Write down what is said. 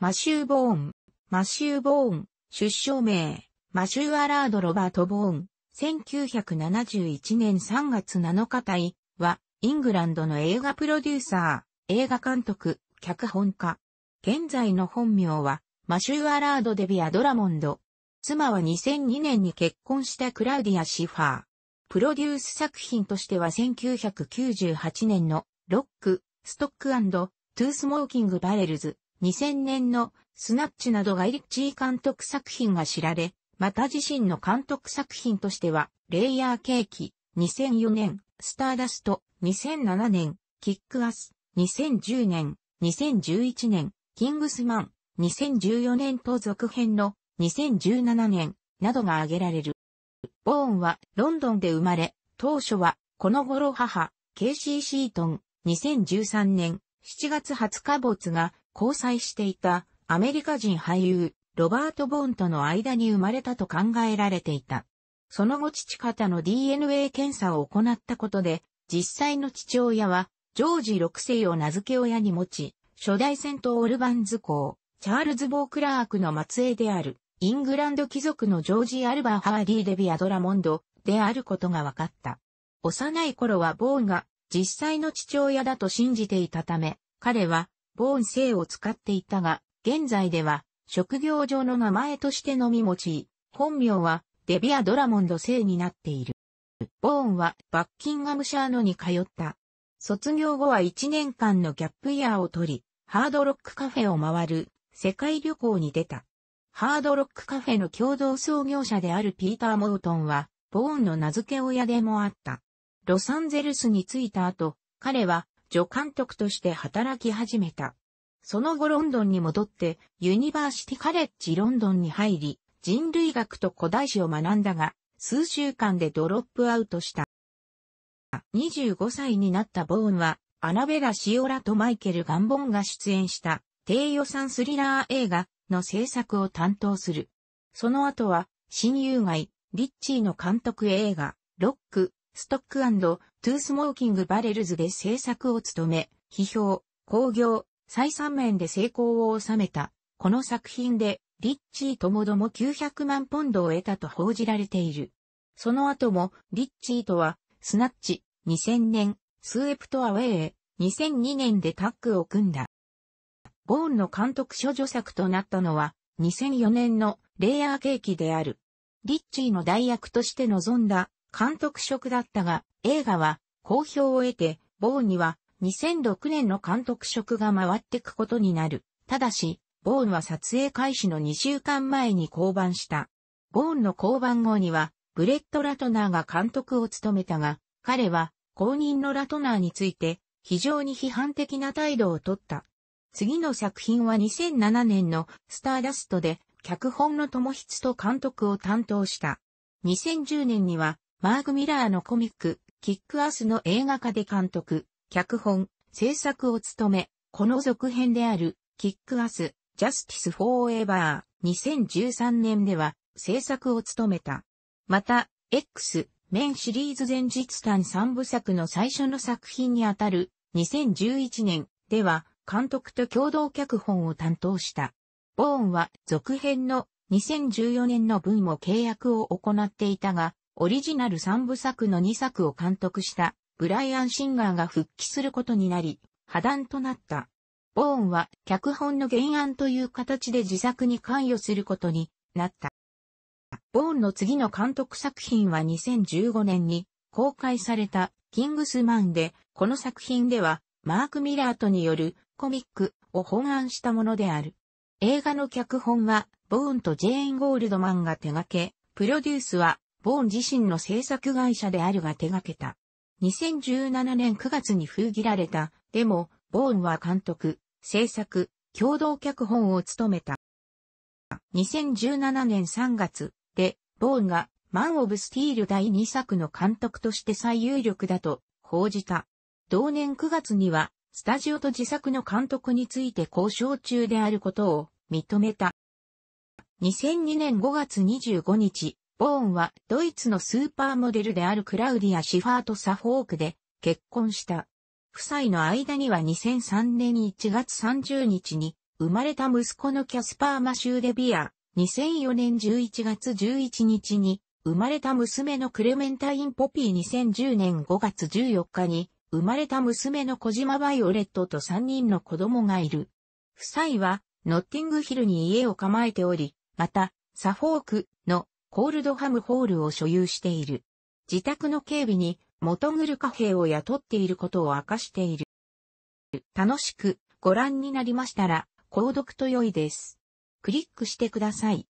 マシュー・ボーン、マシュー・ボーン、出生名、マシュー・アラード・ロバート・ボーン、1971年3月7日隊は、イングランドの映画プロデューサー、映画監督、脚本家。現在の本名は、マシュー・アラード・デビア・ドラモンド。妻は2002年に結婚したクラウディア・シファー。プロデュース作品としては1998年の、ロック、ストックトゥースモーキング・バレルズ、2000年のスナッチなどがイリッチー監督作品が知られ、また自身の監督作品としては、レイヤーケーキ、2004年、スターダスト、2007年、キックアス、2010年、2011年、キングスマン、2014年と続編の2017年などが挙げられる。ボーンはロンドンで生まれ、当初はこの頃母、ケイシー・シートン、2013年7月20日没が交際していたアメリカ人俳優、ロバート・ボーンとの間に生まれたと考えられていた。その後父方の DNA 検査を行ったことで、実際の父親は、ジョージ6世を名付け親に持ち、初代戦闘オルバンズ公、チャールズ・ボー・クラークの末裔である、イングランド貴族のジョージ・アルバー・ハーディ・デビア・ドラモンドであることが分かった。幼い頃はボーンが実際の父親だと信じていたため、彼はボーン姓を使っていたが、現在では、職業上の名前としてのみ用い、本名は、デビア・ドラモンド姓になっている。ボーンは、バッキンガムシャーノに通った。卒業後は1年間のギャップイヤーを取り、ハードロックカフェを回る、世界旅行に出た。ハードロックカフェの共同創業者であるピーター・モートンは、ボーンの名付け親でもあった。ロサンゼルスに着いた後、彼は助監督として働き始めた。その後ロンドンに戻って、ユニバーシティカレッジロンドンに入り、人類学と古代史を学んだが、数週間でドロップアウトした。25歳になったボーンは、アナベラ・シオラとマイケル・ガンボンが出演した、低予算スリラー映画の制作を担当する。その後は、親友外、リッチーの監督映画、ロック、ストックトゥースモーキングバレルズで制作を務め、批評、工業、再三面で成功を収めた。この作品で、リッチーともども900万ポンドを得たと報じられている。その後も、リッチーとは、スナッチ、2000年、スーエプトアウェイへ、2002年でタッグを組んだ。ボーンの監督諸女作となったのは、2004年のレイヤーケーキである。リッチーの代役として臨んだ監督職だったが、映画は好評を得て、ボーンには2006年の監督職が回ってくことになる。ただし、ボーンは撮影開始の2週間前に降板した。ボーンの降板後には、ブレット・ラトナーが監督を務めたが、彼は後任のラトナーについて非常に批判的な態度をとった。次の作品は2007年のスターダストで脚本の友筆と監督を担当した。2010年にはマーグ・ミラーのコミック、キックアスの映画化で監督、脚本、制作を務め、この続編である、キックアス、ジャスティス・フォーエバー、2013年では、制作を務めた。また、X、メンシリーズ前日単三部作の最初の作品にあたる、2011年では、監督と共同脚本を担当した。ボーンは続編の2014年の分も契約を行っていたが、オリジナル3部作の2作を監督したブライアン・シンガーが復帰することになり、破談となった。ボーンは脚本の原案という形で自作に関与することになった。ボーンの次の監督作品は2015年に公開されたキングスマンで、この作品ではマーク・ミラートによるコミックを本案したものである。映画の脚本はボーンとジェーン・ゴールドマンが手掛け、プロデュースはボーン自身の制作会社であるが手掛けた。2017年9月に封切られた、でも、ボーンは監督、制作、共同脚本を務めた。2017年3月で、ボーンがマン・オブ・スティール第2作の監督として最有力だと報じた。同年9月には、スタジオと自作の監督について交渉中であることを認めた。2002年5月25日、ボーンはドイツのスーパーモデルであるクラウディア・シファーとサフォークで結婚した。夫妻の間には2003年1月30日に生まれた息子のキャスパー・マシュー・デ・ビア、2004年11月11日に生まれた娘のクレメンタイン・ポピー2010年5月14日に生まれた娘の小島バイオレットと3人の子供がいる。夫妻はノッティングヒルに家を構えており、また、サフォーク、コールドハムホールを所有している。自宅の警備に、元グル貨幣を雇っていることを明かしている。楽しくご覧になりましたら、購読と良いです。クリックしてください。